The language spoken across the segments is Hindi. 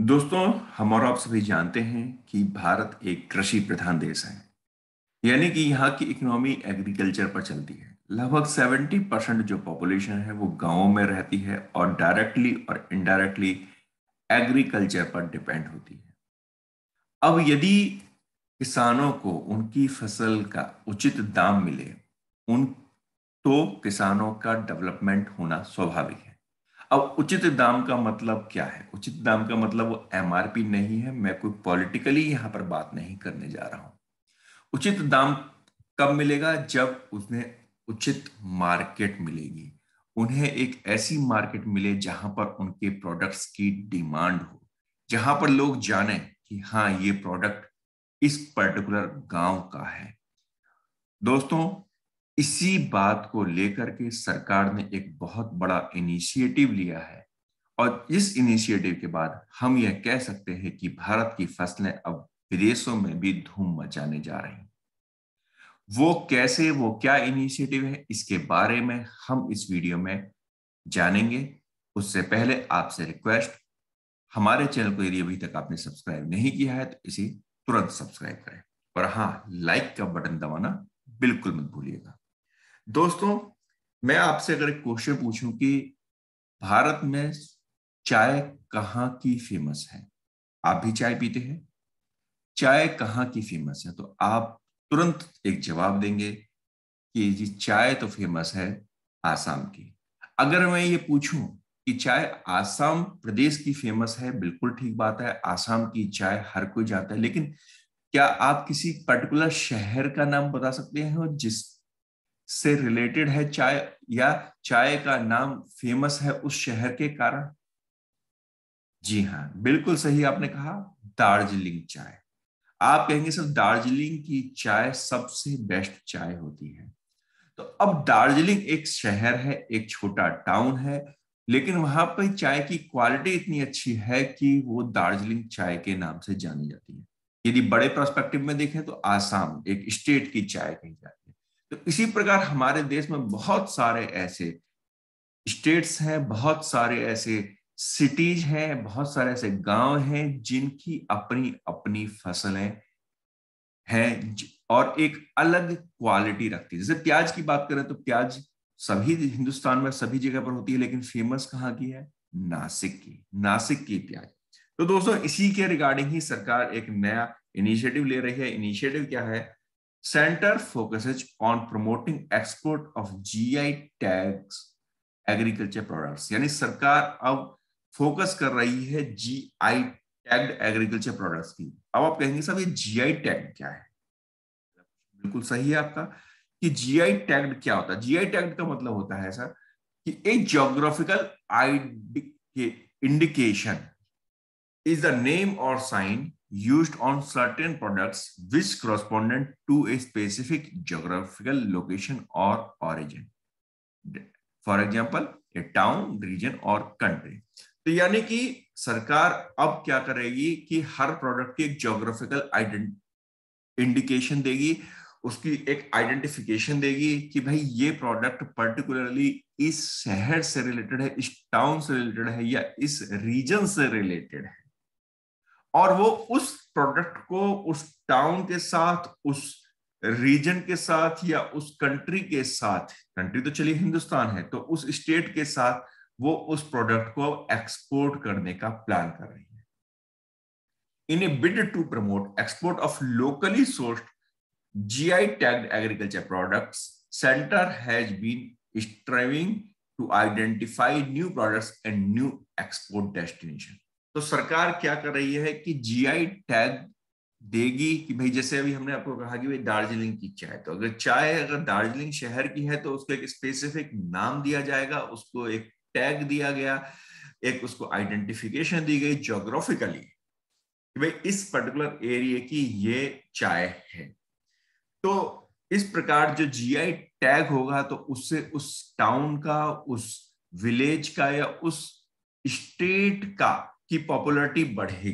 दोस्तों हम और आप सभी जानते हैं कि भारत एक कृषि प्रधान देश है यानी कि यहाँ की इकोनॉमी एग्रीकल्चर पर चलती है लगभग 70 परसेंट जो पॉपुलेशन है वो गांवों में रहती है और डायरेक्टली और इनडायरेक्टली एग्रीकल्चर पर डिपेंड होती है अब यदि किसानों को उनकी फसल का उचित दाम मिले उन तो किसानों का डेवलपमेंट होना स्वाभाविक है अब उचित दाम का मतलब क्या है उचित दाम का मतलब वो एमआरपी नहीं है मैं कोई पॉलिटिकली यहां पर बात नहीं करने जा रहा हूं उचित दाम कब मिलेगा जब उसने उचित मार्केट मिलेगी उन्हें एक ऐसी मार्केट मिले जहां पर उनके प्रोडक्ट्स की डिमांड हो जहां पर लोग जाने कि हाँ ये प्रोडक्ट इस पर्टिकुलर गांव का है दोस्तों इसी बात को लेकर के सरकार ने एक बहुत बड़ा इनिशिएटिव लिया है और इस इनिशिएटिव के बाद हम यह कह सकते हैं कि भारत की फसलें अब विदेशों में भी धूम मचाने जा रही वो कैसे वो क्या इनिशिएटिव है इसके बारे में हम इस वीडियो में जानेंगे उससे पहले आपसे रिक्वेस्ट हमारे चैनल को यदि अभी तक आपने सब्सक्राइब नहीं किया है तो इसे तुरंत सब्सक्राइब करें और हाँ लाइक का बटन दबाना बिल्कुल मत भूलिएगा दोस्तों मैं आपसे अगर एक क्वेश्चन पूछूं कि भारत में चाय कहाँ की फेमस है आप भी चाय पीते हैं चाय कहाँ की फेमस है तो आप तुरंत एक जवाब देंगे कि जी चाय तो फेमस है आसाम की अगर मैं ये पूछूं कि चाय आसाम प्रदेश की फेमस है बिल्कुल ठीक बात है आसाम की चाय हर कोई जाता है लेकिन क्या आप किसी पर्टिकुलर शहर का नाम बता सकते हैं और जिस से रिलेटेड है चाय या चाय का नाम फेमस है उस शहर के कारण जी हाँ बिल्कुल सही आपने कहा दार्जिलिंग चाय आप कहेंगे सर दार्जिलिंग की चाय सबसे बेस्ट चाय होती है तो अब दार्जिलिंग एक शहर है एक छोटा टाउन है लेकिन वहां पर चाय की क्वालिटी इतनी अच्छी है कि वो दार्जिलिंग चाय के नाम से जानी जाती है यदि बड़े प्रोस्पेक्टिव में देखें तो आसाम एक स्टेट की चाय कही जाती है तो इसी प्रकार हमारे देश में बहुत सारे ऐसे स्टेट्स हैं बहुत सारे ऐसे सिटीज हैं बहुत सारे ऐसे गांव हैं जिनकी अपनी अपनी फसलें हैं और एक अलग क्वालिटी रखती है जैसे प्याज की बात करें तो प्याज सभी हिंदुस्तान में सभी जगह पर होती है लेकिन फेमस कहाँ की है नासिक की नासिक की प्याज तो दोस्तों इसी के रिगार्डिंग ही सरकार एक नया इनिशिएटिव ले रही है इनिशिएटिव क्या है center focuses on promoting export of GI tags agriculture products यानी सरकार अब फोकस कर रही है जीआई टैग्ड एग्रीकल्चर प्रोडक्ट्स की अब आप कहेंगे सब ये जीआई टैग क्या है बिल्कुल सही है आपका कि जीआई टैग्ड क्या होता है जीआई टैग्ड का मतलब होता है सर कि a geographical indication is the name और sign used on certain products which corresponded to a specific geographical location or origin. for example a town region और कंट्री तो यानी कि सरकार अब क्या करेगी कि हर प्रोडक्ट की एक ज्योग्राफिकल इंडिकेशन देगी उसकी एक आइडेंटिफिकेशन देगी कि भाई ये प्रोडक्ट पर्टिकुलरली इस शहर से रिलेटेड है इस टाउन से रिलेटेड है या इस रीजन से रिलेटेड है और वो उस प्रोडक्ट को उस टाउन के साथ उस रीजन के साथ या उस कंट्री के साथ कंट्री तो चलिए हिंदुस्तान है तो उस स्टेट के साथ वो उस प्रोडक्ट को एक्सपोर्ट करने का प्लान कर रही है in a bid to promote export of locally sourced I tagged agriculture product centre has been striving to identify new product and new export destination तो सरकार क्या कर रही है कि जीआई टैग देगी कि भाई जैसे अभी हमने आपको कहा कि भाई दार्जिलिंग की चाय तो अगर चाय अगर दार्जिलिंग शहर की है तो उसको एक स्पेसिफिक नाम दिया जाएगा उसको एक टैग दिया गया एक उसको आइडेंटिफिकेशन दी गई जोग्राफिकली कि भाई इस पर्टिकुलर एरिए की ये चाय है तो इस प्रकार जो जीआई टैग होगा तो उससे उस टाउन का उस विलेज का या उस स्टेट का की पॉपुलरिटी बढ़ेगी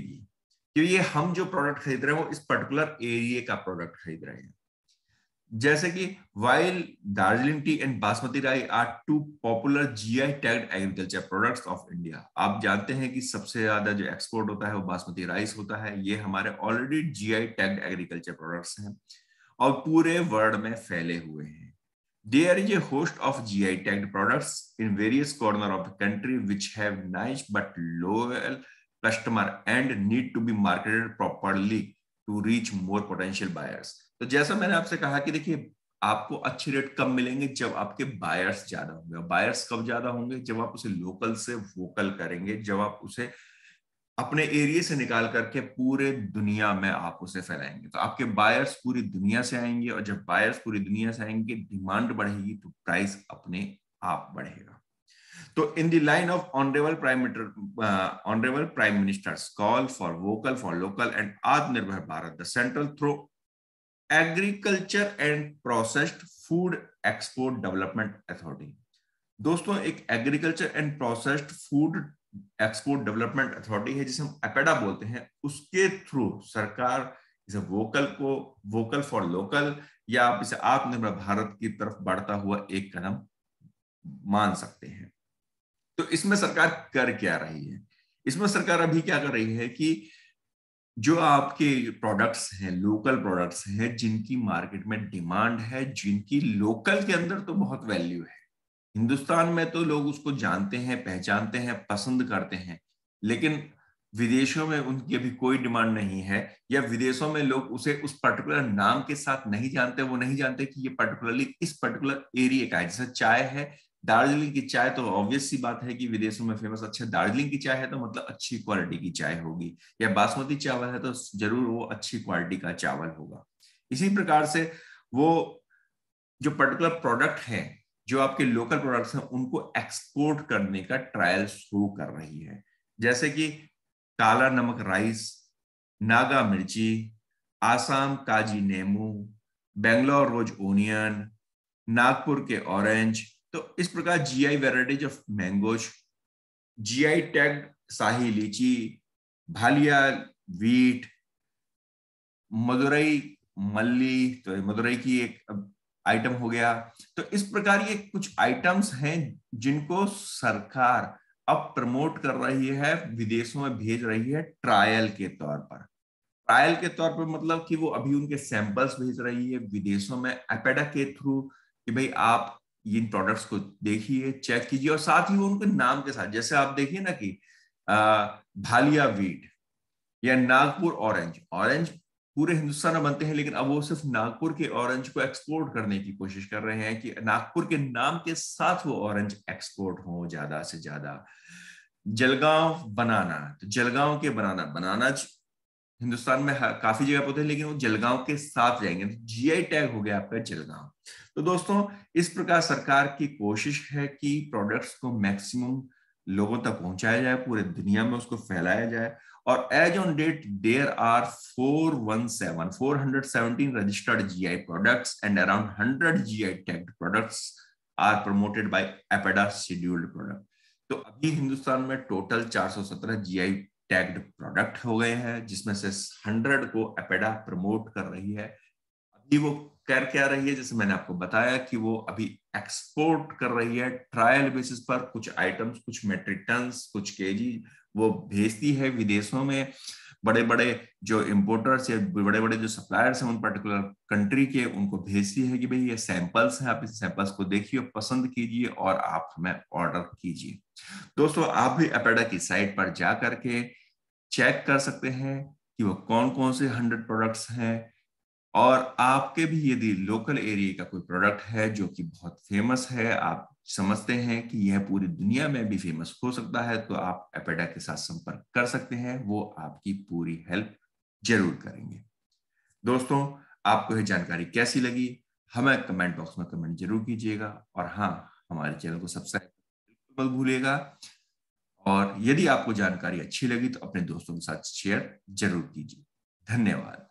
क्योंकि ये हम जो प्रोडक्ट खरीद रहे हैं वो इस पर्टिकुलर एरिए का प्रोडक्ट खरीद रहे हैं जैसे कि while Darjeeling tea and basmati rice are two popular GI tagged agriculture products of India आप जानते हैं कि सबसे ज्यादा जो एक्सपोर्ट होता है वो बासमती राइस होता है ये हमारे already GI tagged agriculture products हैं और पूरे वर्ल्ड में फैले हुए हैं There is a host of GI tagged products in various corner of the country which have nice but loyal customer and need to be marketed properly to reach more potential buyers. तो जैसा मैंने आपसे कहा कि देखिए आपको अच्छे रेट कब मिलेंगे जब आपके बायर्स ज्यादा होंगे बायर्स कब ज्यादा होंगे जब आप उसे लोकल से वोकल करेंगे जब आप उसे अपने एरिया से निकाल करके पूरे दुनिया में आप उसे फैलाएंगे तो आपके बायर्स पूरी दुनिया से आएंगे और जब बायर्स पूरी दुनिया से आएंगे डिमांड बढ़ेगी तो प्राइस अपने आप बढ़ेगा तो in the line of honourable prime honourable prime minister's call for vocal for local and Aatmanirbhar Bharat the central through agriculture and processed food export development authority दोस्तों एक agriculture and processed food export development authority है जिसे हम अपेडा बोलते हैं उसके थ्रू सरकार इसे वोकल को वोकल फॉर लोकल या आप इसे आत्मनिर्भर भारत की तरफ बढ़ता हुआ एक कदम मान सकते हैं तो इसमें सरकार कर क्या रही है इसमें सरकार अभी क्या कर रही है कि जो आपके प्रोडक्ट्स हैं लोकल प्रोडक्ट्स हैं जिनकी मार्केट में डिमांड है जिनकी लोकल के अंदर तो बहुत वैल्यू है हिंदुस्तान में तो लोग उसको जानते हैं पहचानते हैं पसंद करते हैं लेकिन विदेशों में उनकी अभी कोई डिमांड नहीं है या विदेशों में लोग उसे उस पर्टिकुलर नाम के साथ नहीं जानते वो नहीं जानते कि ये पर्टिकुलरली इस पर्टिकुलर एरिया का है जैसे चाय है दार्जिलिंग की चाय तो ऑब्वियस सी बात है कि विदेशों में फेमस अच्छा दार्जिलिंग की चाय है तो मतलब अच्छी क्वालिटी की चाय होगी या बासमती चावल है तो जरूर वो अच्छी क्वालिटी का चावल होगा इसी प्रकार से वो जो पर्टिकुलर प्रोडक्ट है जो आपके लोकल प्रोडक्ट्स हैं उनको एक्सपोर्ट करने का ट्रायल शुरू कर रही है जैसे कि काला नमक rice Naga Mirchi Assam Kaji Nemu Bangalore rose onion Nagpur के ऑरेंज तो इस प्रकार GI varieties of mangoes GI tag Shahi Litchi Bhalia wheat Madurai मल्ली तो मदुरई की एक आइटम हो गया तो इस प्रकार ये कुछ आइटम्स हैं जिनको सरकार अब प्रमोट कर रही है विदेशों में भेज रही है ट्रायल के तौर पर ट्रायल के तौर पर मतलब कि वो अभी उनके सैंपल्स भेज रही है विदेशों में एपेडा के थ्रू कि भाई आप इन प्रोडक्ट्स को देखिए चेक कीजिए और साथ ही वो उनके नाम के साथ जैसे आप देखिए ना कि भालिया वीट या नागपुर ऑरेंज ऑरेंज पूरे हिंदुस्तान में बनते हैं लेकिन अब वो सिर्फ नागपुर के ऑरेंज को एक्सपोर्ट करने की कोशिश कर रहे हैं कि नागपुर के नाम के साथ वो ऑरेंज एक्सपोर्ट हो ज्यादा से ज्यादा जलगांव बनाना तो जलगांव के बनाना बनाना हिंदुस्तान में काफी जगह होते हैं लेकिन वो जलगांव के साथ जाएंगे तो जीआई टैग हो गया आपका जलगांव तो दोस्तों इस प्रकार सरकार की कोशिश है कि प्रोडक्ट्स को मैक्सिमम लोगों तक पहुंचाया जाए पूरे दुनिया में उसको फैलाया जाए और as on date there are four four one seven hundred seventeen registered G I GI and around hundred G I tagged products are promoted by APEDA scheduled product तो अभी हिंदुस्तान में टोटल 417 जीआई टैग्ड प्रोडक्ट हो गए हैं जिसमें से 100 को एपेडा प्रमोट कर रही है अभी वो कर क्या रही है जैसे मैंने आपको बताया कि वो अभी एक्सपोर्ट कर रही है ट्रायल बेसिस पर कुछ आइटम्स कुछ मेट्रिक टन कुछ केजी वो भेजती है विदेशों में बड़े बड़े जो इम्पोर्टर्स या बड़े बड़े जो सप्लायर्स हैं उन पर्टिकुलर कंट्री के उनको भेजती है कि भाई ये सैंपल्स हैं आप इस सैंपल्स को देखिए पसंद कीजिए और आप हमें ऑर्डर कीजिए दोस्तों आप भी अपेडा की साइट पर जा करके चेक कर सकते हैं कि वो कौन कौन से हंड्रेड प्रोडक्ट्स हैं और आपके भी यदि लोकल एरिया का कोई प्रोडक्ट है जो कि बहुत फेमस है आप समझते हैं कि यह पूरी दुनिया में भी फेमस हो सकता है तो आप एपेडा के साथ संपर्क कर सकते हैं वो आपकी पूरी हेल्प जरूर करेंगे दोस्तों आपको यह जानकारी कैसी लगी हमें कमेंट बॉक्स में कमेंट जरूर कीजिएगा और हाँ हमारे चैनल को सब्सक्राइब भूलिएगा और यदि आपको जानकारी अच्छी लगी तो अपने दोस्तों के साथ शेयर जरूर कीजिए धन्यवाद